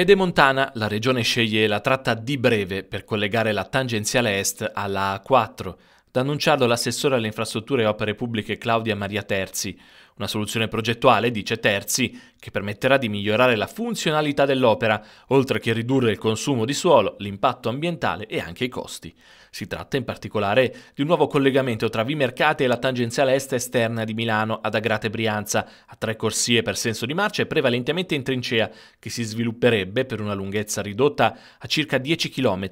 Pedemontana, la regione sceglie la tratta di breve per collegare la tangenziale est alla A4, annunciarlo l'assessore alle infrastrutture e opere pubbliche Claudia Maria Terzi. Una soluzione progettuale, dice Terzi, che permetterà di migliorare la funzionalità dell'opera, oltre che ridurre il consumo di suolo, l'impatto ambientale e anche i costi. Si tratta in particolare di un nuovo collegamento tra Vimercate e la tangenziale est esterna di Milano ad Agrate Brianza, a tre corsie per senso di marcia e prevalentemente in trincea, che si svilupperebbe per una lunghezza ridotta a circa 10 km,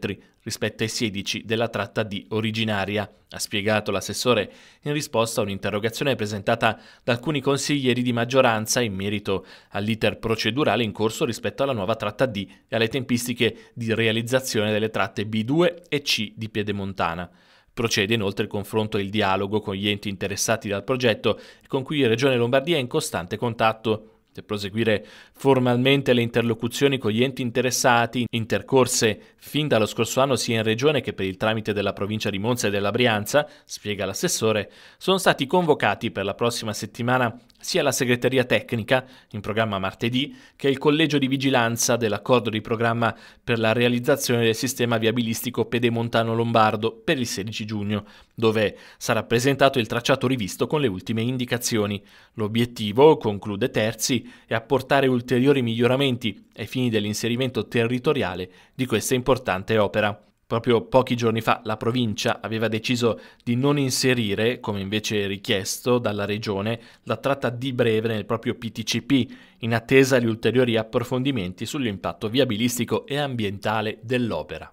rispetto ai 16 della tratta di originaria, ha spiegato l'assessore in risposta a un'interrogazione presentata da alcuni consiglieri di maggioranza in merito all'iter procedurale in corso rispetto alla nuova tratta D e alle tempistiche di realizzazione delle tratte B2 e C di Piedemontana. Procede inoltre il confronto e il dialogo con gli enti interessati dal progetto, con cui Regione Lombardia è in costante contatto proseguire formalmente le interlocuzioni con gli enti interessati, intercorse fin dallo scorso anno sia in regione che per il tramite della provincia di Monza e della Brianza, spiega l'assessore, sono stati convocati per la prossima settimana sia la segreteria tecnica, in programma martedì, che il collegio di vigilanza dell'accordo di programma per la realizzazione del sistema viabilistico pedemontano lombardo per il 16 giugno, dove sarà presentato il tracciato rivisto con le ultime indicazioni. L'obiettivo, conclude Terzi, e apportare ulteriori miglioramenti ai fini dell'inserimento territoriale di questa importante opera. Proprio pochi giorni fa la provincia aveva deciso di non inserire, come invece richiesto dalla regione, la tratta di breve nel proprio PTCP, in attesa di ulteriori approfondimenti sull'impatto viabilistico e ambientale dell'opera.